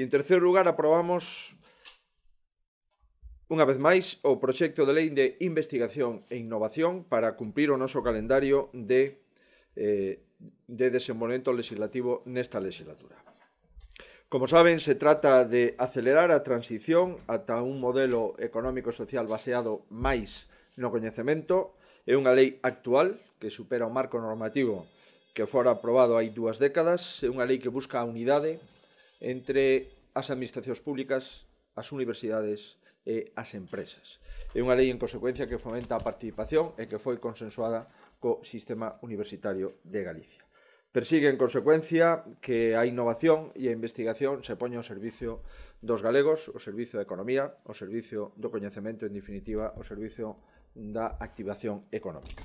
E en terceiro lugar aprobamos Unha vez máis, o proxecto de lei de investigación e innovación para cumprir o noso calendario de, eh, de desenvolvemento legislativo nesta legislatura. Como saben, se trata de acelerar a transición ata un modelo económico-social baseado máis no coñecemento. É unha lei actual que supera o marco normativo que fora aprobado hai dúas décadas. É unha lei que busca a unidade entre as administracións públicas, as universidades e as empresas. É unha lei en consecuencia que fomenta a participación e que foi consensuada co Sistema Universitario de Galicia. Persigue en consecuencia que a innovación e a investigación se poña ao servicio dos galegos, o servicio da economía, o servicio do coñecemento, en definitiva, o servicio da activación económica.